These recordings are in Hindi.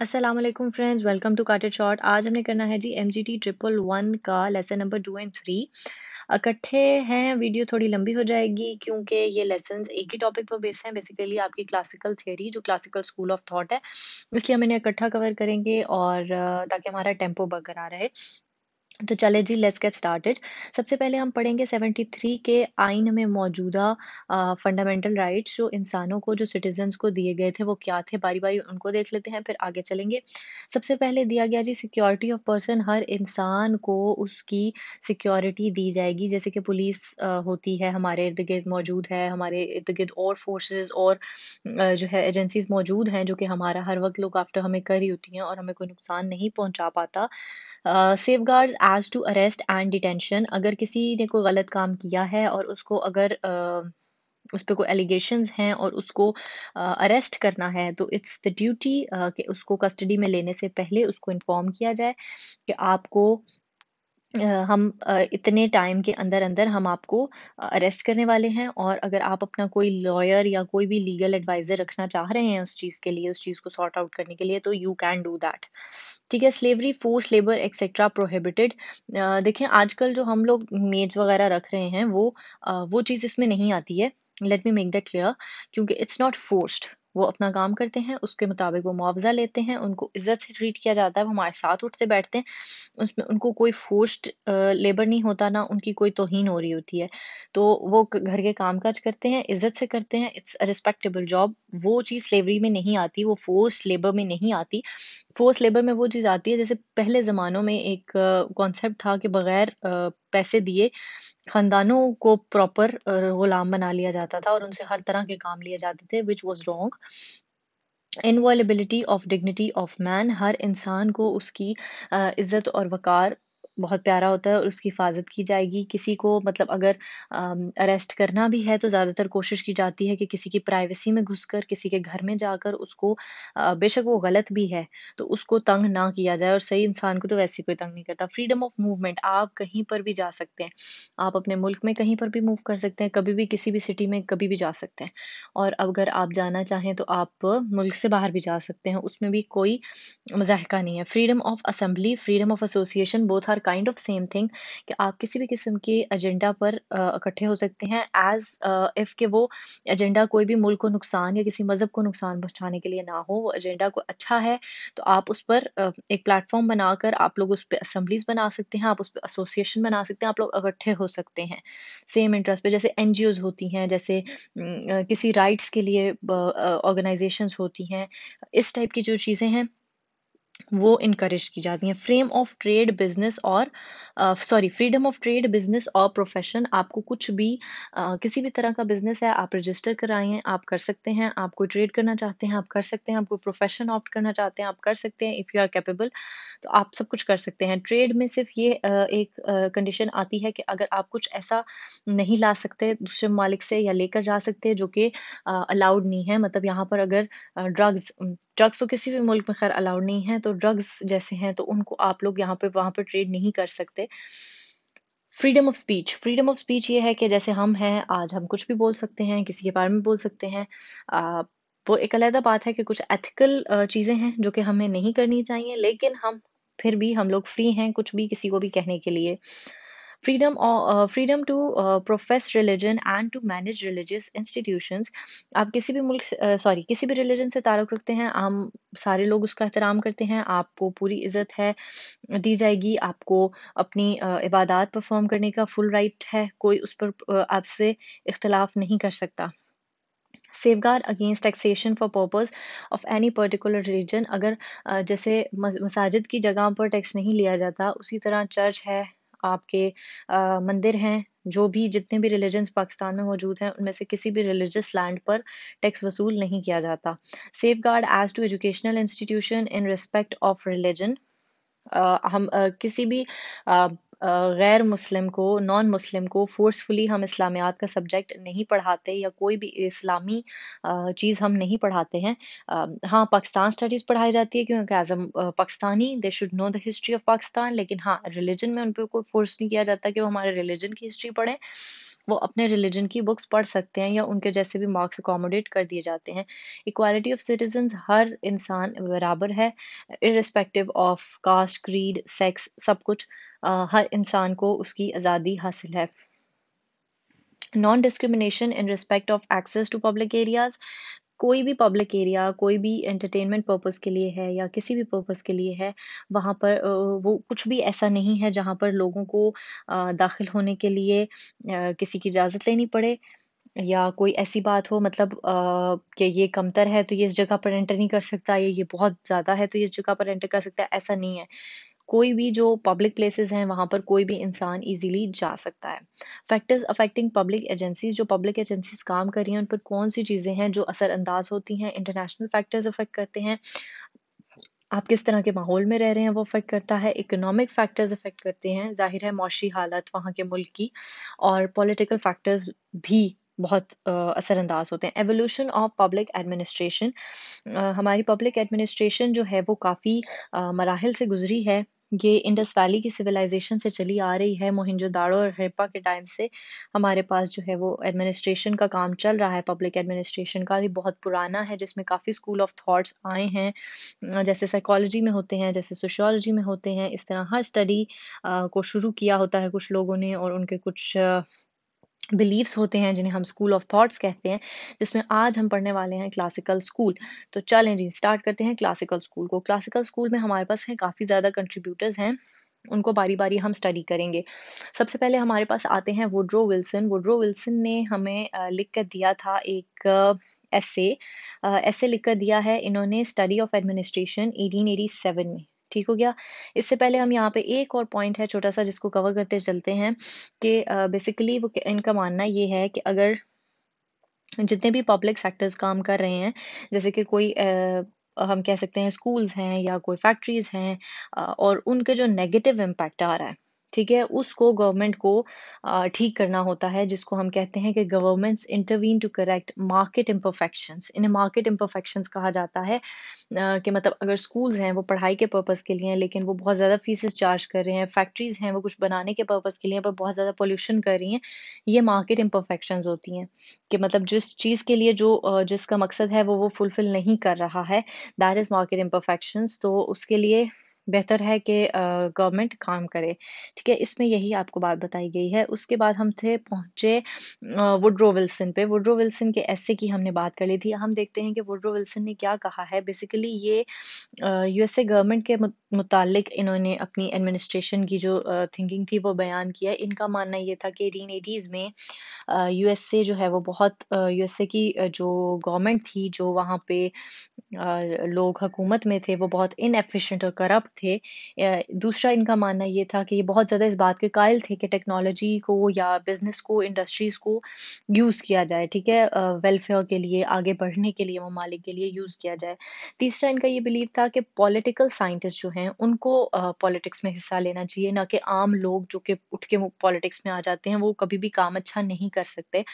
असलम फ्रेंड्स वेलकम टू काटेड शॉर्ट आज हमने करना है G M G T triple one का lesson number two and three इकट्ठे हैं वीडियो थोड़ी लंबी हो जाएगी क्योंकि ये लेसन एक ही टॉपिक पर बेस हैं बेसिकली आपकी क्लासिकल थियोरी जो क्लासिकल स्कूल ऑफ थॉट है इसलिए हम इन्हें इकट्ठा कवर करेंगे और ताकि हमारा टेम्पो बरकरार रहे तो चले जी लेट्स गेट स्टार्टेड सबसे पहले हम पढ़ेंगे 73 के आइन में मौजूदा फंडामेंटल राइट्स जो इंसानों को जो सिटीजन्स को दिए गए थे वो क्या थे बारी बारी उनको देख लेते हैं फिर आगे चलेंगे सबसे पहले दिया गया जी सिक्योरिटी ऑफ पर्सन हर इंसान को उसकी सिक्योरिटी दी जाएगी जैसे कि पुलिस होती है हमारे इर्द गिर्द मौजूद है हमारे इर्द गिर्द और फोर्सेज और जो है एजेंसीज मौजूद हैं जो कि हमारा हर वक्त लोग आफ्टर हमें कर ही होती हैं और हमें कोई नुकसान नहीं पहुँचा पाता safeguard as to arrest and detention अगर किसी ने कोई गलत काम किया है और उसको अगर uh, उस पर कोई एलिगेशंस हैं और उसको अरेस्ट करना है तो इट्स द ड्यूटी कि उसको कस्टडी में लेने से पहले उसको इन्फॉर्म किया जाए कि आपको हम इतने टाइम के अंदर अंदर हम आपको अरेस्ट करने वाले हैं और अगर आप अपना कोई लॉयर या कोई भी लीगल एडवाइजर रखना चाह रहे हैं उस चीज़ के लिए उस चीज़ को सॉर्ट आउट करने के लिए तो यू कैन डू दैट ठीक है slavery force labour etcetera prohibited देखें आजकल जो हम लोग मेड्स वगैरह रख रहे हैं वो वो चीज़ इसमें नहीं आती है let me make that clear क्योंकि इट्स नॉट फोर्स्ड वो अपना काम करते हैं उसके मुताबिक वो मुआवजा लेते हैं उनको इज्जत से ट्रीट किया जाता है वो हमारे साथ उठते बैठते हैं उसमें उनको कोई फोर्स्ड लेबर नहीं होता ना उनकी कोई तोहन हो रही होती है तो वो घर के काम काज करते हैं इज्जत से करते हैं इट्स अ रिस्पेक्टेबल जॉब वो चीज़ स्लेवरी में नहीं आती वो फोर्स लेबर में नहीं आती फोर्स लेबर में वो चीज़ आती है जैसे पहले ज़मानों में एक कॉन्सेप्ट था कि बगैर पैसे दिए ख़ानदानों को प्रॉपर ग़ुलाम बना लिया जाता था और उनसे हर तरह के काम लिए जाते थे which was wrong inviolability of dignity of man हर इंसान को उसकी इज़्ज़त और वक़ार बहुत प्यारा होता है और उसकी हिफाजत की जाएगी किसी को मतलब अगर अरेस्ट करना भी है तो ज़्यादातर कोशिश की जाती है कि किसी की प्राइवेसी में घुसकर किसी के घर में जाकर उसको बेशक वो गलत भी है तो उसको तंग ना किया जाए और सही इंसान को तो वैसे कोई तंग नहीं करता फ्रीडम ऑफ मूवमेंट आप कहीं पर भी जा सकते हैं आप अपने मुल्क में कहीं पर भी मूव कर सकते हैं कभी भी किसी भी सिटी में कभी भी जा सकते हैं और अगर आप जाना चाहें तो आप मुल्क से बाहर भी जा सकते हैं उसमें भी कोई मजाक नहीं है freedom of assembly freedom of association both are kind of same thing कि आप किसी भी किस्म के एजेंडा पर इकट्ठे हो सकते हैं एज इफ़ के वो एजेंडा कोई भी मुल्क को नुकसान या किसी मज़हब को नुकसान पहुँचाने के लिए ना हो वो एजेंडा को अच्छा है तो आप उस पर uh, एक प्लेटफॉर्म बनाकर आप लोग उस पर असम्बलीज बना सकते हैं आप उस पर एसोसिएशन बना सकते हैं आप लोग इकट्ठे हो सकते हैं सेम इंटरेस्ट पे जैसे एन होती हैं जैसे किसी राइट्स के लिए ऑर्गेनाइजेशंस होती हैं इस टाइप की जो चीज़ें हैं वो इनक्रेज की जाती हैं फ्रेम ऑफ ट्रेड बिजनेस और sorry freedom of trade business और प्रोफेशन आपको कुछ भी uh, किसी भी तरह का बिजनेस है आप रजिस्टर कराएं आप कर सकते हैं आप कोई ट्रेड करना चाहते हैं आप कर सकते हैं आपको प्रोफेशन ऑप्ट करना चाहते हैं आप कर सकते हैं इफ़ यू आर कैपेबल तो आप सब कुछ कर सकते हैं ट्रेड में सिर्फ ये uh, एक कंडीशन uh, आती है कि अगर आप कुछ ऐसा नहीं ला सकते दूसरे मालिक से या लेकर जा सकते जो कि अलाउड नहीं है मतलब यहाँ पर अगर ड्रग्स ड्रग्स तो किसी भी मुल्क में खैर अलाउड नहीं है तो ड्रग्स जैसे हैं तो उनको आप लोग यहाँ पे वहाँ पे ट्रेड नहीं कर सकते freedom of speech freedom of speech ये है कि जैसे हम हैं आज हम कुछ भी बोल सकते हैं किसी के बारे में बोल सकते हैं आ, वो एक अलहदा बात है कि कुछ एथिकल चीज़ें हैं जो कि हमें नहीं करनी चाहिए लेकिन हम फिर भी हम लोग फ्री हैं कुछ भी किसी को भी कहने के लिए freedom or, uh, freedom to uh, profess religion and to manage religious institutions आप किसी भी मुल्क सॉरी uh, किसी भी रिलीजन से ताल्लुक़ रखते हैं आम सारे लोग उसका एहतराम करते हैं आपको पूरी इज़्ज़त है दी जाएगी आपको अपनी इबादत परफॉर्म करने का फुल राइट है कोई उस पर आपसे इख्तलाफ नहीं कर सकता safeguard against taxation for purpose of any particular religion अगर जैसे मसाजिद की जगह पर टैक्स नहीं लिया जाता उसी तरह चर्च है आपके आ, मंदिर हैं जो भी जितने भी रिलीजन्स पाकिस्तान में मौजूद हैं उनमें से किसी भी रिलीजियस लैंड पर टैक्स वसूल नहीं किया जाता safeguard as to educational institution in respect of religion हम uh, किसी भी uh, गैर मुस्लिम को नॉन मुस्लिम को फोर्सफुली हम इस्लामियात का सब्जेक्ट नहीं पढ़ाते या कोई भी इस्लामी चीज़ हम नहीं पढ़ाते हैं हाँ पाकिस्तान स्टडीज़ पढ़ाई जाती है क्योंकि as a Pakistani they should know the history of Pakistan लेकिन हाँ रिलीजन में उन पर कोई फोर्स नहीं किया जाता कि वो हमारे रिलीजन की हिस्ट्री पढ़ें वो अपने रिलीजन की बुक्स पढ़ सकते हैं या उनके जैसे भी मार्क्स अकोमोडेट कर दिए जाते हैं इक्वालिटी ऑफ सिटीजन हर इंसान बराबर है irrespective of caste creed sex सब कुछ आ, हर इंसान को उसकी आज़ादी हासिल है non discrimination in respect of access to public areas कोई भी पब्लिक एरिया कोई भी एंटरटेनमेंट पर्पस के लिए है या किसी भी पर्पस के लिए है वहाँ पर वो कुछ भी ऐसा नहीं है जहाँ पर लोगों को दाखिल होने के लिए किसी की इजाज़त लेनी पड़े या कोई ऐसी बात हो मतलब कि ये कमतर है तो ये इस जगह पर एंटर नहीं कर सकता ये ये बहुत ज़्यादा है तो ये इस जगह पर एंटर कर सकता है ऐसा नहीं है कोई भी जो पब्लिक प्लेसेस हैं वहाँ पर कोई भी इंसान इजीली जा सकता है फैक्टर्स अफेक्टिंग पब्लिक एजेंसीज जो पब्लिक एजेंसीज काम कर रही हैं उन पर कौन सी चीज़ें हैं जो असरअंदाज होती हैं इंटरनेशनल फैक्टर्स अफेक्ट करते हैं आप किस तरह के माहौल में रह रहे हैं वो अफेक्ट करता है इकोनॉमिक फैक्टर्स अफेक्ट करते हैं जाहिर है मौशी हालत वहाँ के मुल्क की और पॉलिटिकल फैक्टर्स भी बहुत असरअंदाज होते हैं एवोल्यूशन ऑफ पब्लिक एडमिनिस्ट्रेशन हमारी पब्लिक एडमिनिस्ट्रेशन जो है वो काफ़ी मराहल से गुजरी है ये इंडस वैली की सिविलाइजेशन से चली आ रही है मोहिंजोदाड़ो और हड़प्पा के टाइम से हमारे पास जो है वो एडमिनिस्ट्रेशन का काम चल रहा है पब्लिक एडमिनिस्ट्रेशन का ये बहुत पुराना है जिसमें काफ़ी स्कूल ऑफ थॉट्स आए हैं जैसे साइकोलॉजी में होते हैं जैसे सोशोलॉजी में होते हैं इस तरह हर स्टडी को शुरू किया होता है कुछ लोगों ने और उनके कुछ बिलीव्स होते हैं जिन्हें हम स्कूल ऑफ थॉट्स कहते हैं जिसमें आज हम पढ़ने वाले हैं क्लासिकल स्कूल तो चलें जी स्टार्ट करते हैं क्लासिकल स्कूल को क्लासिकल स्कूल में हमारे पास हैं काफ़ी ज़्यादा कंट्रीब्यूटर्स हैं उनको बारी बारी हम स्टडी करेंगे सबसे पहले हमारे पास आते हैं वुड्रो विल्सन वुड्रो विल्सन ने हमें लिख कर दिया था एक एसे एसे लिख कर दिया है इन्होंने स्टडी ऑफ एडमिनिस्ट्रेशन 1887 में ठीक हो गया इससे पहले हम यहाँ पे एक और पॉइंट है छोटा सा जिसको कवर करते चलते हैं कि बेसिकली वो इनका मानना ये है कि अगर जितने भी पब्लिक सेक्टर्स काम कर रहे हैं जैसे कि कोई आ, हम कह सकते हैं स्कूल्स हैं या कोई फैक्ट्रीज हैं और उनके जो नेगेटिव इम्पैक्ट आ रहा है ठीक है उसको गवर्नमेंट को ठीक करना होता है जिसको हम कहते हैं कि governments intervene to correct market imperfections इन्हें मार्केट इम्परफेक्शंस कहा जाता है कि मतलब अगर स्कूल्स हैं वो पढ़ाई के पर्पज़ के लिए हैं लेकिन वो बहुत ज़्यादा फीसेस चार्ज कर रहे हैं फैक्ट्रीज़ हैं वो कुछ बनाने के पर्पज़ के लिए पर बहुत ज़्यादा पोल्यूशन कर रही हैं ये मार्केट इम्परफेक्शन होती हैं कि मतलब जिस चीज़ के लिए जो जिसका मकसद है वो वो फुलफ़िल नहीं कर रहा है दैट इज़ मार्केट इम्परफेक्शंस तो उसके लिए बेहतर है कि गवर्नमेंट काम करे ठीक है इसमें यही आपको बात बताई गई है उसके बाद हम थे पहुंचे वुड्रो विल्सन पे वुड्रो विल्सन के ऐसे की हमने बात कर ली थी हम देखते हैं कि वुड्रो विल्सन ने क्या कहा है बेसिकली ये यूएसए गवर्नमेंट के मुतालिक इन्होंने अपनी एडमिनिस्ट्रेशन की जो थिंकिंग थी वो बयान किया इनका मानना ये था कि एटीन एटीज़ में यूएसए जो है वो बहुत यूएसए की जो गवर्नमेंट थी जो वहाँ पे लोग हुकूमत में थे वो बहुत इनएफिशेंट और करप्ट थे दूसरा इनका मानना ये था कि ये बहुत ज़्यादा इस बात के कायल थे कि टेक्नोलॉजी को या बिज़नेस को इंडस्ट्रीज़ को यूज़ किया जाए ठीक है वेलफेयर के लिए आगे बढ़ने के लिए ममालिक के लिए यूज़ किया जाए तीसरा इनका ये बिलीव था कि पॉलिटिकल साइंटिस्ट जो हैं उनको पॉलिटिक्स में हिस्सा लेना चाहिए ना कि आम लोग जो कि उठ के पॉलिटिक्स में आ जाते हैं वो कभी भी काम अच्छा नहीं कर सकते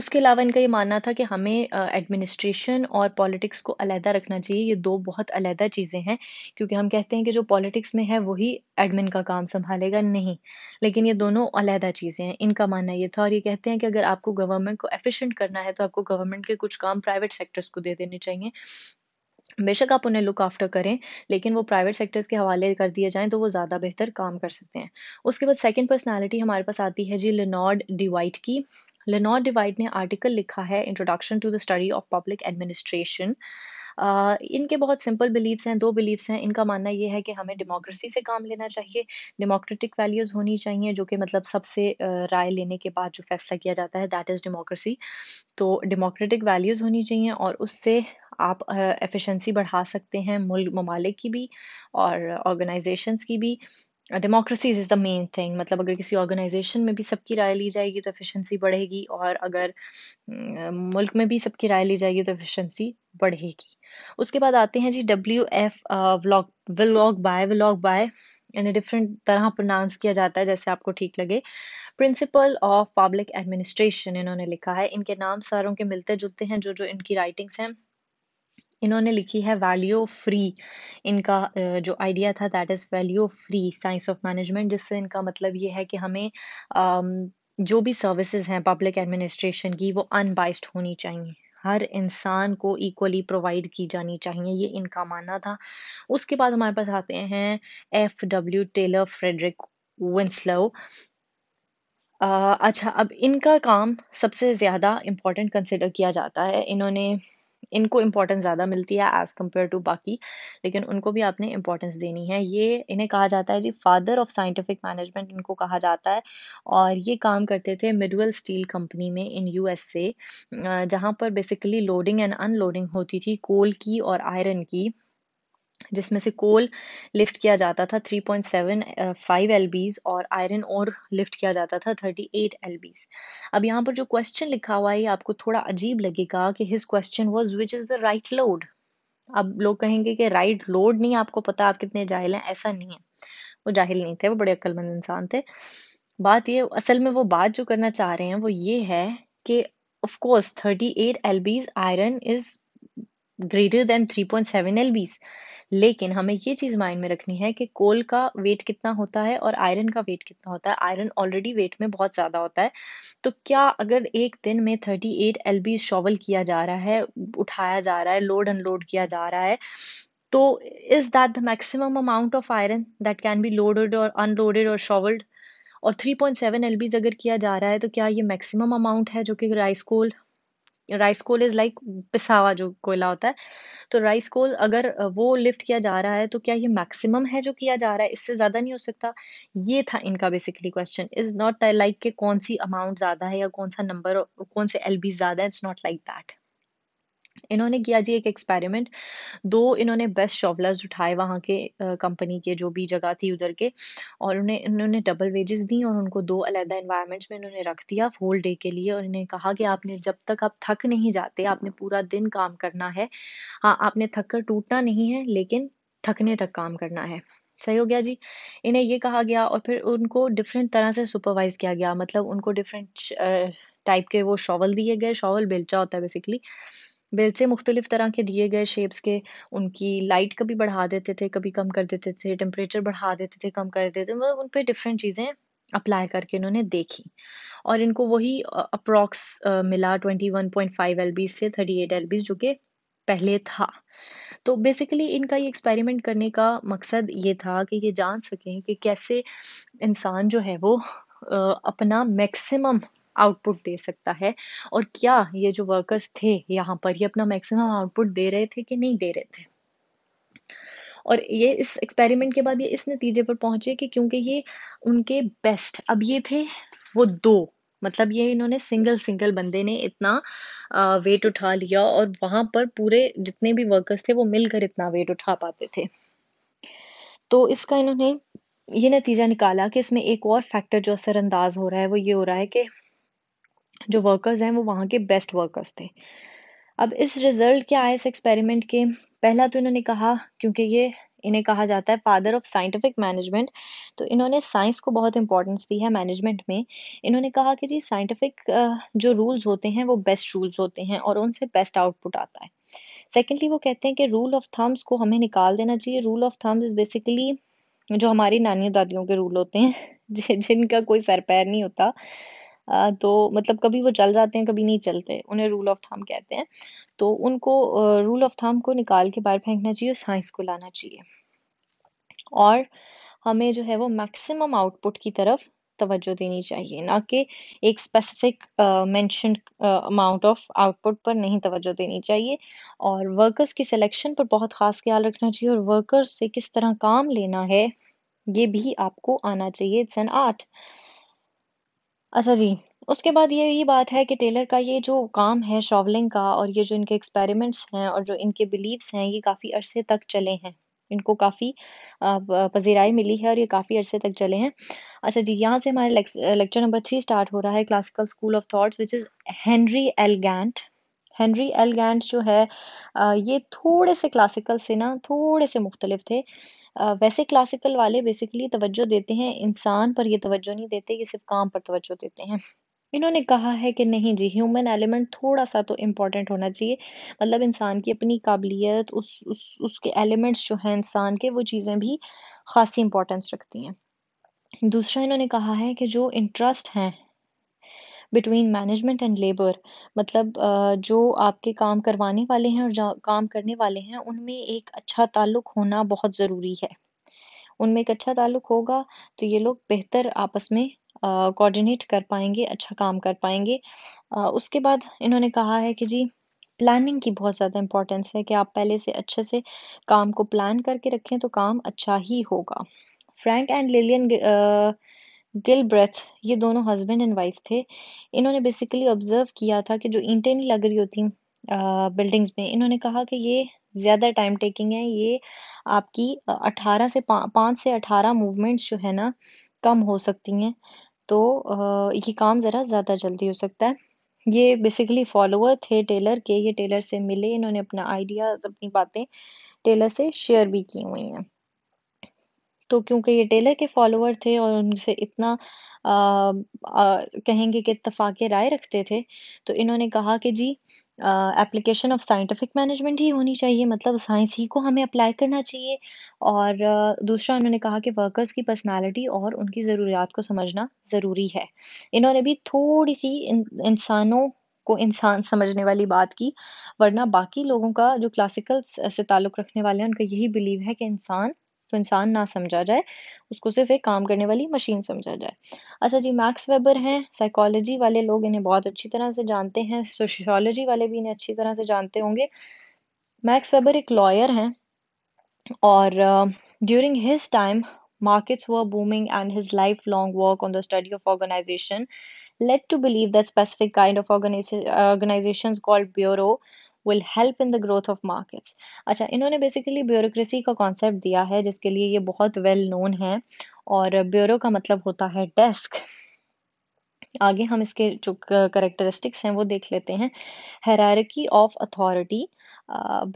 उसके अलावा इनका ये मानना था कि हमें एडमिनिस्ट्रेशन और पॉलिटिक्स को अलहदा रखना चाहिए ये दो बहुत अलहदा चीज़ें हैं क्योंकि हम कहते हैं कि जो पॉलिटिक्स में है वही एडमिन का काम संभालेगा नहीं लेकिन ये दोनों अलहदा चीज़ें हैं इनका मानना ये था और ये कहते हैं कि अगर आपको गवर्नमेंट को एफिशेंट करना है तो आपको गवर्नमेंट के कुछ काम प्राइवेट सेक्टर्स को दे देने चाहिए बेशक आप उन्हें लुक आफ्टर करें लेकिन वो प्राइवेट सेक्टर्स के हवाले कर दिए जाएं तो वो ज़्यादा बेहतर काम कर सकते हैं उसके बाद सेकंड पर्सनालिटी हमारे पास आती है जी लिनॉर्ड डिवाइट की लेनोर डिवाइड ने आर्टिकल लिखा है introduction to the study of public administration इनके बहुत सिंपल बिलीव्स हैं दो बिलीव्स हैं इनका मानना ये है कि हमें डेमोक्रेसी से काम लेना चाहिए डेमोक्रेटिक वैल्यूज़ होनी चाहिए जो कि मतलब सबसे राय लेने के बाद जो फैसला किया जाता है दैट इज़ डेमोक्रेसी तो डेमोक्रेटिक वैल्यूज़ होनी चाहिए और उससे आप एफिशिएंसी बढ़ा सकते हैं मुल्क ममालिक की भी और ऑर्गेनाइजेशंस की भी democracies is the main thing मतलब अगर किसी ऑर्गेनाइजेशन में भी सबकी राय ली जाएगी तो एफिशिएंसी बढ़ेगी और अगर uh, मुल्क में भी सबकी राय ली जाएगी तो एफिशिएंसी बढ़ेगी उसके बाद आते हैं जी W F Willoughby Willoughby Willoughby यानी डिफरेंट तरह प्रोनाउंस किया जाता है जैसे आपको ठीक लगे प्रिंसिपल ऑफ पब्लिक एडमिनिस्ट्रेशन इन्होंने लिखा है इनके नाम सारों के मिलते जुलते हैं जो जो इनकी राइटिंग्स हैं इन्होंने लिखी है वैल्यू फ्री इनका जो आइडिया था that is value free science of management जिससे इनका मतलब ये है कि हमें जो भी सर्विसेज हैं पब्लिक एडमिनिस्ट्रेशन की वो अनबाइस्ड होनी चाहिए हर इंसान को इक्वली प्रोवाइड की जानी चाहिए ये इनका मानना था उसके बाद हमारे पास आते हैं F W Taylor Frederick Winslow अच्छा अब इनका काम सबसे ज़्यादा इम्पोर्टेंट कंसिडर किया जाता है इन्होंने इनको इम्पोर्टेंस ज़्यादा मिलती है एज़ कम्पेयर टू बाकी लेकिन उनको भी आपने इम्पोर्टेंस देनी है ये इन्हें कहा जाता है जी फादर ऑफ साइंटिफिक मैनेजमेंट इनको कहा जाता है और ये काम करते थे मिडवेल स्टील कंपनी में इन यू एस ए जहाँ पर बेसिकली लोडिंग एंड अनलोडिंग होती थी कोल की और आयरन की जिसमें से कोल लिफ्ट किया जाता था 3.75 एलबीज uh, और आयरन और लिफ्ट किया जाता था 38 एट अब यहाँ पर जो क्वेश्चन लिखा हुआ है आपको थोड़ा अजीब लगेगा कि his question was which is the right load अब लोग कहेंगे कि राइट लोड नहीं आपको पता आप कितने जाहिल हैं ऐसा नहीं है वो जाहिल नहीं थे वो बड़े अक्लमंद इंसान थे बात ये असल में वो बात जो करना चाह रहे हैं वो ये है कि of course 38 lbs iron is greater than 3.7 point लेकिन हमें ये चीज़ माइंड में रखनी है कि कोल का वेट कितना होता है और आयरन का वेट कितना होता है आयरन ऑलरेडी वेट में बहुत ज़्यादा होता है तो क्या अगर एक दिन में 38 एट एल बी शॉवल किया जा रहा है उठाया जा रहा है लोड अनलोड किया जा रहा है तो is that the maximum amount of iron that can be loaded और अनलोडेड और शॉवल्ड और 3.7 पॉइंट अगर किया जा रहा है तो क्या ये मैक्सिमम अमाउंट है जो कि rice coal rice coal is like पिसावा जो कोयला होता है तो राइस कोल अगर वो लिफ्ट किया जा रहा है तो क्या ये मैक्सिमम है जो किया जा रहा है इससे ज़्यादा नहीं हो सकता ये था इनका basically question is not like कि कौन सी अमाउंट ज़्यादा है या कौन सा नंबर कौन से एल ज़्यादा है इट्स नॉट लाइक दैट इन्होंने किया जी एक एक्सपेरिमेंट दो इन्होंने बेस्ट शॉवलर्स उठाए वहाँ के कंपनी के जो भी जगह थी उधर के और उन्हें इन्होंने डबल वेजेस दी और उनको दो अलहदा इन्वायरमेंट्स में इन्होंने रख दिया होल डे के लिए और इन्हें कहा कि आपने जब तक आप थक नहीं जाते आपने पूरा दिन काम करना है हाँ आपने थक कर टूटना नहीं है लेकिन थकने तक काम करना है सही हो गया जी इन्हें ये कहा गया और फिर उनको डिफरेंट तरह से सुपरवाइज किया गया मतलब उनको डिफरेंट टाइप के वो शॉवल दिए गए शॉवल बेलचा होता है बेसिकली बेलचे मुख्तलिफ तरह के दिए गए शेप्स के उनकी लाइट कभी बढ़ा देते थे कभी कम कर देते थे टेम्परेचर बढ़ा देते थे कम कर देते थे मतलब उन पर डिफरेंट चीज़ें अप्लाई करके इन्होंने देखी और इनको वही अप्रॉक्स मिला ट्वेंटी एल बीज से एल बीज जो कि पहले था तो बेसिकली इनका ये एक्सपेरिमेंट करने का मकसद ये था कि ये जान सकें कि कैसे इंसान जो है वो अपना मैक्सिमम आउटपुट दे सकता है और क्या ये जो वर्कर्स थे यहाँ पर ये अपना मैक्सिमम आउटपुट दे रहे थे कि नहीं दे रहे थे और ये इस एक्सपेरिमेंट के बाद ये इस नतीजे पर पहुंचे कि क्योंकि ये उनके बेस्ट अब ये थे वो दो मतलब ये इन्होंने सिंगल सिंगल बंदे ने इतना वेट उठा लिया और वहां पर पूरे जितने भी वर्कर्स थे वो मिलकर इतना वेट उठा पाते थे तो इसका इन्होंने ये नतीजा निकाला कि इसमें एक और फैक्टर जो असरअंदाज हो रहा है वो ये हो रहा है कि जो वर्कर्स हैं वो वहाँ के बेस्ट वर्कर्स थे अब इस रिजल्ट क्या आए इस एक्सपेरिमेंट के पहला तो इन्होंने कहा क्योंकि ये इन्हें कहा जाता है फादर ऑफ साइंटिफिक मैनेजमेंट तो इन्होंने साइंस को बहुत इंपॉर्टेंस दी है मैनेजमेंट में इन्होंने कहा कि जी साइंटिफिक जो रूल्स होते हैं वो बेस्ट रूल्स होते हैं और उनसे बेस्ट आउटपुट आता है सेकेंडली वो कहते हैं कि रूल ऑफ थम्स को हमें निकाल देना चाहिए rule of thumbs is basically जो हमारी नानियों दादियों के रूल होते हैं जिनका कोई सर पैर नहीं होता तो मतलब कभी वो चल जाते हैं कभी नहीं चलते उन्हें रूल ऑफ थाम कहते हैं तो उनको रूल ऑफ थाम को निकाल के बाहर फेंकना चाहिए और साइंस को लाना चाहिए और हमें जो है वो मैक्सिमम आउटपुट की तरफ तवज्जो देनी चाहिए ना कि एक specific mention amount of output पर नहीं तवज्जो देनी चाहिए और वर्कर्स की सिलेक्शन पर बहुत ख़ास ख्याल रखना चाहिए और वर्कर्स से किस तरह काम लेना है ये भी आपको आना चाहिए इट्स एन आर्ट अच्छा जी। उसके बाद यही बात है कि टेलर का ये जो काम है शॉवलिंग का और ये जो इनके एक्सपेरिमेंट्स हैं और जो इनके बिलीव्स हैं, ये काफ़ी अरसे तक चले हैं। इनको काफ़ी पज़ीराई मिली है और ये काफ़ी अरसे तक चले हैं। अच्छा जी, यहाँ से हमारे लेक्चर नंबर थ्री स्टार्ट हो रहा है classical school of thoughts which is Henry L Gantt. Henry L Gantt जो है ये थोड़े-से क्लासिकल से ना थोड़े-से मुख्तलिफ़ थे। वैसे क्लासिकल वाले बेसिकली तवज्जो देते हैं इंसान पर ये तवज्जो नहीं देते ये सिर्फ काम पर तवज्जो देते हैं इन्होंने कहा है कि नहीं जी ह्यूमन एलिमेंट थोड़ा सा तो इम्पॉर्टेंट होना चाहिए मतलब इंसान की अपनी काबिलियत उस, उस उसके एलिमेंट्स जो हैं इंसान के वो चीज़ें भी खासी इंपॉर्टेंस रखती हैं दूसरा इन्होंने कहा है कि जो इंटरेस्ट हैं बिटवीन मैनेजमेंट एंड लेबर मतलब जो आपके काम करवाने वाले हैं और काम करने वाले हैं उनमें एक अच्छा ताल्लुक होना बहुत ज़रूरी है उनमें एक अच्छा ताल्लुक होगा तो ये लोग बेहतर आपस में कोऑर्डिनेट कर पाएंगे अच्छा काम कर पाएंगे उसके बाद इन्होंने कहा है कि जी प्लानिंग की बहुत ज़्यादा इम्पोर्टेंस है कि आप पहले से अच्छे से काम को प्लान करके रखें तो काम अच्छा ही होगा फ्रैंक एंड लिलियन गिलब्रेथ ये दोनों हस्बैंड एंड वाइफ थे इन्होंने बेसिकली ऑब्जर्व किया था कि जो ईंटें नहीं लग रही होती बिल्डिंग्स में इन्होंने कहा कि ये ज़्यादा टाइम टेकिंग है ये आपकी अठारह से पाँच से अठारह मूवमेंट्स जो है ना कम हो सकती हैं तो ये काम ज़रा ज़्यादा जल्दी हो सकता है ये बेसिकली फॉलोअर थे टेलर के ये टेलर से मिले इन्होंने अपना आइडियाज़ अपनी बातें टेलर से शेयर भी की हुई हैं तो क्योंकि ये टेलर के फॉलोअर थे और उनसे इतना आ, आ, कहेंगे कि इतफाक राय रखते थे तो इन्होंने कहा कि जी एप्लीकेशन ऑफ साइंटिफिक मैनेजमेंट ही होनी चाहिए मतलब साइंस ही को हमें अप्लाई करना चाहिए और दूसरा उन्होंने कहा कि वर्कर्स की पर्सनालिटी और उनकी ज़रूरियात को समझना ज़रूरी है इन्होंने भी थोड़ी सी इंसानों को इंसान समझने वाली बात की वरना बाकी लोगों का जो क्लासिकल से ताल्लुक़ रखने वाले हैं उनका यही बिलीव है कि इंसान को तो इंसान ना समझा जाए उसको सिर्फ एक काम करने वाली मशीन समझा जाए अच्छा जी मैक्स वेबर हैं साइकोलॉजी वाले लोग इन्हें बहुत अच्छी तरह से जानते हैं सोशियोलॉजी वाले भी इन्हें अच्छी तरह से जानते होंगे मैक्स वेबर एक लॉयर हैं और during his time markets were booming and his life long work on the study of organisation let to believe that specific kind of organisation called bureau will help in the growth of markets अच्छा इन्होंने बेसिकली ब्यूरोक्रेसी का कॉन्सेप्ट दिया है जिसके लिए ये बहुत वेल well नोन है और ब्यूरो का मतलब होता है डेस्क आगे हम इसके जो करेक्टरिस्टिक्स हैं वो देख लेते हैं हेरारकी ऑफ अथॉरिटी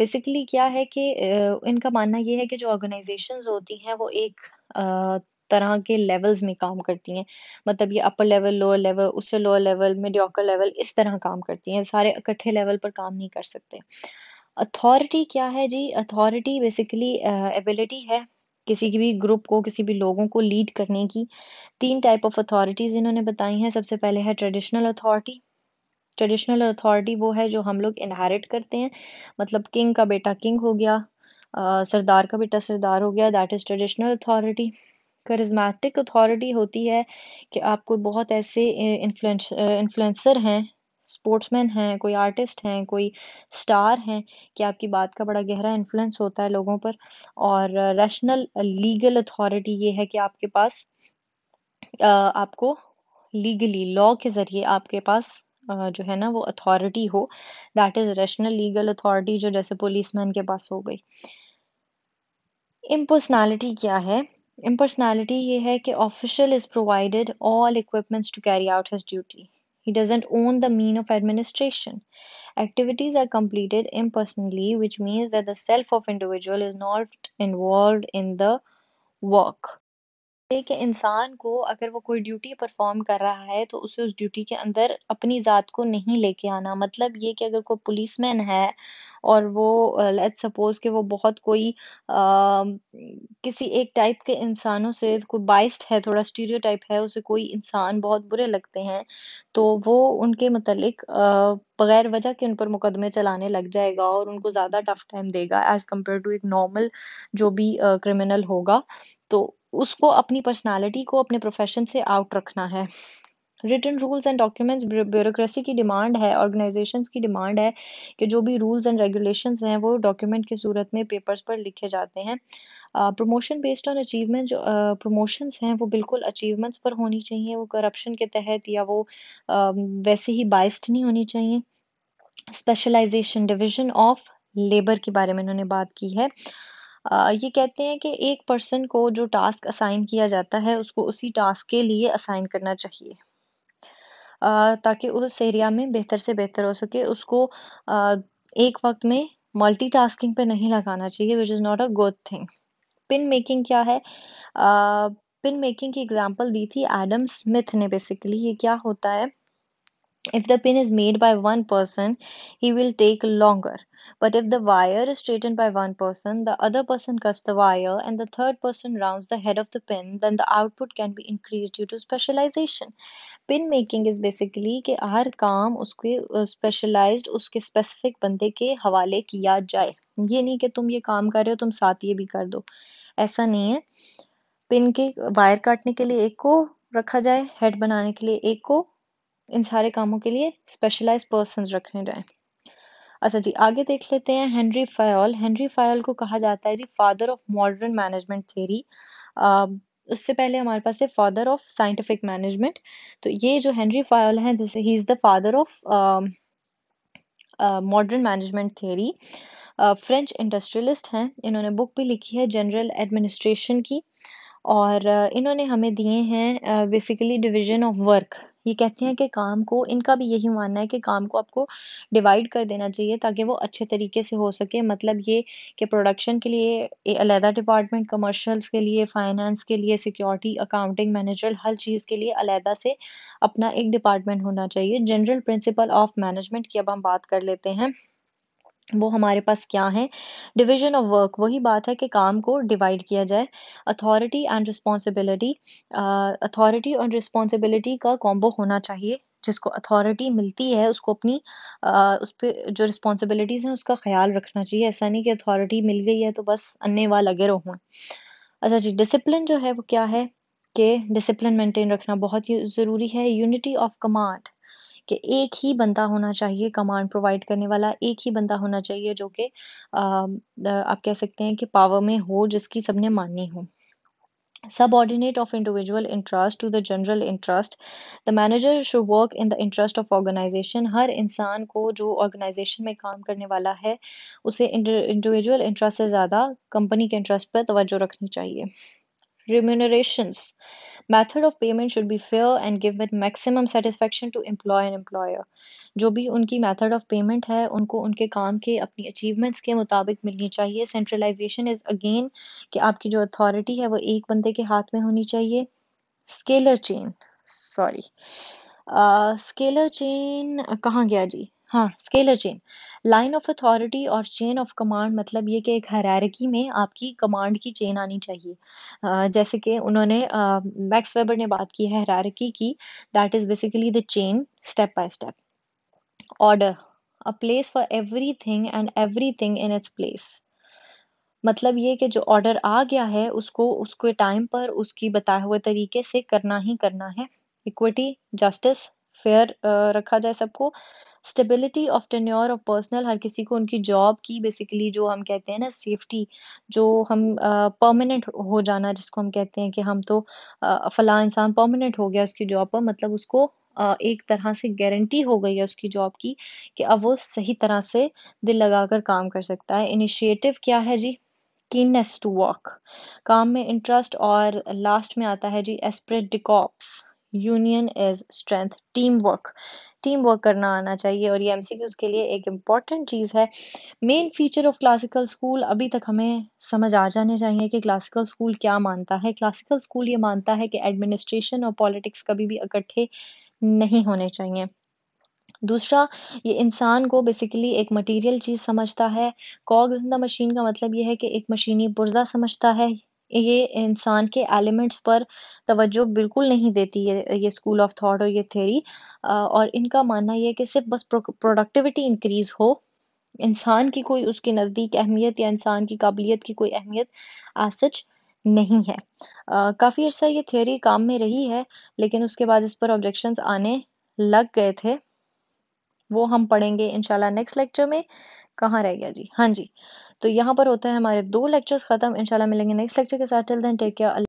बेसिकली क्या है कि uh, इनका मानना ये है कि जो ऑर्गेनाइजेशंस होती हैं वो एक uh, तरह के लेवल्स में काम करती हैं मतलब ये अपर लेवल लोअर लेवल उससे लोअर लेवल मीडियोकर लेवल इस तरह काम करती हैं सारे इकट्ठे लेवल पर काम नहीं कर सकते अथॉरिटी क्या है जी अथॉरिटी बेसिकली एबिलिटी है किसी की भी ग्रुप को किसी भी लोगों को लीड करने की तीन टाइप ऑफ अथॉरिटीज़ इन्होंने बताई हैं सबसे पहले है ट्रेडिशनल अथॉरिटी ट्रेडिशनल अथॉरिटी वो है जो हम लोग इनहेरिट करते हैं मतलब किंग का बेटा किंग हो गया uh, सरदार का बेटा सरदार हो गया that is traditional authority charismatic authority होती है कि आप कोई बहुत ऐसे इन्फ्लुएंसर हैं स्पोर्ट्समैन हैं कोई आर्टिस्ट हैं कोई स्टार हैं कि आपकी बात का बड़ा गहरा इन्फ्लुएंस होता है लोगों पर और रैशनल लीगल अथॉरिटी ये है कि आपके पास आपको लीगली लॉ के ज़रिए आपके पास जो है ना वो अथॉरिटी हो that is rational legal authority जो जैसे पुलिसमैन के पास हो गई इम्पर्सनैलिटी क्या है Impersonality ये है कि official is provided all equipments to carry out his duty. He doesn't own the mean of administration. Activities are completed impersonally, which means that the self of individual is not involved in the work. है कि इंसान को अगर वो कोई ड्यूटी परफॉर्म कर रहा है तो उसे उस ड्यूटी के अंदर अपनी ज़ात को नहीं लेके आना मतलब ये कि अगर कोई पुलिसमैन है और वो लेट्स सपोज कि वो बहुत कोई आ, किसी एक टाइप के इंसानों से कोई बाइस्ड है थोड़ा टाइप है उसे कोई इंसान बहुत बुरे लगते हैं तो वो उनके मतलब बगैर वजह के उन पर मुकदमे चलाने लग जाएगा और उनको ज़्यादा टफ टाइम देगा एज़ कम्पेयर टू एक नॉर्मल जो भी क्रिमिनल होगा तो उसको अपनी पर्सनालिटी को अपने प्रोफेशन से आउट रखना है return rules and documents bureaucracy की डिमांड है ऑर्गेनाइजेशन की डिमांड है कि जो भी रूल्स एंड रेगुलेशन हैं वो डॉक्यूमेंट की सूरत में पेपर्स पर लिखे जाते हैं प्रमोशन बेस्ड ऑन अचीवमेंट जो प्रमोशंस uh, हैं वो बिल्कुल अचीवमेंट्स पर होनी चाहिए वो करप्शन के तहत या वो uh, वैसे ही बाइस्ड नहीं होनी चाहिए स्पेशलाइजेशन डिविजन ऑफ लेबर के बारे में इन्होंने बात की है uh, ये कहते हैं कि एक पर्सन को जो टास्क असाइन किया जाता है उसको उसी टास्क के लिए असाइन करना चाहिए ताकि उस एरिया में बेहतर से बेहतर हो सके उसको एक वक्त में मल्टीटास्किंग पे नहीं लगाना चाहिए which is not a good thing pin making क्या है पिन मेकिंग की एग्जांपल दी थी एडम स्मिथ ने बेसिकली ये क्या होता है If the pin is made by one person, he will take longer. But if the wire is straightened by one person, the other person cuts the wire, and the third person rounds the head of the pin, then the output can be increased due to specialization. pin making is basically ke har kaam uske specialized uske specific bande ke hawale kiya jaye ye nahi ke tum ye kaam kar rahe ho tum sath ye bhi kar do aisa nahi hai pin ke wire काटने ke liye ek ko रखा जाए हेड बनाने के लिए एक को इन सारे कामों के लिए स्पेशलाइज पर्सन रखे जाए अच्छा जी आगे देख लेते हैं हेनरी फायल हेनरी फायल को कहा जाता है जी father of modern management theory उससे पहले हमारे पास है फादर ऑफ साइंटिफिक मैनेजमेंट तो ये जो हेनरी फायल हैं जैसे ही is the father of modern management theory French industrialist हैं इन्होंने बुक भी लिखी है जनरल एडमिनिस्ट्रेशन की और uh, इन्होंने हमें दिए हैं बेसिकली डिवीजन ऑफ वर्क ये कहते हैं कि काम को इनका भी यही मानना है कि काम को आपको डिवाइड कर देना चाहिए ताकि वो अच्छे तरीके से हो सके मतलब ये कि प्रोडक्शन के लिए अलहदा डिपार्टमेंट कमर्शल्स के लिए फाइनेंस के लिए सिक्योरिटी अकाउंटिंग मैनेजर हर चीज़ के लिए अलहदा से अपना एक डिपार्टमेंट होना चाहिए जनरल प्रिंसिपल ऑफ मैनेजमेंट की अब हम बात कर लेते हैं वो हमारे पास क्या है डिवीजन ऑफ वर्क वही बात है कि काम को डिवाइड किया जाए अथॉरिटी एंड रिस्पॉन्सिबिलिटी अथॉरिटी और रिस्पॉन्सिबिलिटी का कॉम्बो होना चाहिए जिसको अथॉरिटी मिलती है उसको अपनी आ, उस पर जो रिस्पॉन्सिबिलिटीज़ हैं उसका ख्याल रखना चाहिए ऐसा नहीं कि अथॉरिटी मिल गई है तो बस अन्य वाह लगे रहो अच्छा जी डिसिप्लिन जो है वो क्या है कि डिसिप्लिन मेंटेन रखना बहुत ही ज़रूरी है यूनिटी ऑफ कमांड कि एक ही बंदा होना चाहिए कमांड प्रोवाइड करने वाला एक ही बंदा होना चाहिए जो कि आप कह सकते हैं कि पावर में हो जिसकी सबने माननी हो subordinate of individual interest to the general interest the manager should work in the interest of organisation हर इंसान को जो ऑर्गेनाइजेशन में काम करने वाला है उसे इंडिविजुअल इंटरेस्ट से ज़्यादा कंपनी के इंटरेस्ट पर तोज्जो रखनी चाहिए remunerations method of payment should be fair and give with maximum satisfaction to employ and employer जो भी उनकी मेथड ऑफ पेमेंट है उनको उनके काम के अपनी अचीवमेंट्स के मुताबिक मिलनी चाहिए सेंट्रलाइजेशन इज़ अगेन कि आपकी जो अथॉरिटी है वो एक बंदे के हाथ में होनी चाहिए scalar chain sorry scalar chain कहाँ गया जी हाँ scalar chain line of authority और चेन ऑफ कमांड मतलब ये कि एक हरारकी में आपकी कमांड की चेन आनी चाहिए जैसे कि उन्होंने मैक्स वेबर ने बात की है हरारकी की that is basically the chain step by step order a place for every thing and every thing in its place मतलब ये कि जो ऑर्डर आ गया है उसको उसके टाइम पर उसकी बताए हुए तरीके से करना ही करना है इक्विटी जस्टिस फेयर रखा जाए सबको stability of tenure of personnel हर किसी को उनकी जॉब की बेसिकली जो हम कहते हैं ना सेफ्टी जो हम परमानेंट uh, हो जाना जिसको हम कहते हैं कि हम तो uh, फला इंसान परमानेंट हो गया उसकी जॉब पर मतलब उसको uh, एक तरह से गारंटी हो गई है उसकी जॉब की कि अब वो सही तरह से दिल लगाकर काम कर सकता है इनिशिएटिव क्या है जी कीनेस टू वर्क काम में इंटरेस्ट और लास्ट में आता है जी esprit de corps union is strength team work team work करना आना चाहिए और ये एमसीक्यूज के लिए एक इम्पॉर्टेंट चीज़ है main feature of classical school अभी तक हमें समझ आ जाने चाहिए कि क्लासिकल स्कूल क्या मानता है क्लासिकल स्कूल ये मानता है कि एडमिनिस्ट्रेशन और पॉलिटिक्स कभी भी इकट्ठे नहीं होने चाहिए दूसरा ये इंसान को बेसिकली एक मटेरियल चीज़ समझता है कॉग इन द मशीन का मतलब ये है कि एक मशीनी पुर्जा समझता है ये इंसान के एलिमेंट्स पर तवज्जो बिल्कुल नहीं देती ये ये स्कूल ऑफ थॉट और ये थ्योरी और इनका मानना यह कि सिर्फ बस प्रोडक्टिविटी इंक्रीज हो इंसान की कोई उसके नज़दीक अहमियत या इंसान की काबिलियत की कोई अहमियत आज सच नहीं है काफ़ी अर्सा ये थ्योरी काम में रही है लेकिन उसके बाद इस पर ऑब्जेक्शन आने लग गए थे वो हम पढ़ेंगे इंशाल्लाह नेक्स्ट लेक्चर में कहाँ रह गया जी हाँ जी तो यहाँ पर होते हैं हमारे दो लेक्चर्स खत्म इंशाल्लाह मिलेंगे नेक्स्ट लेक्चर के साथ चलते हैं टेक केयर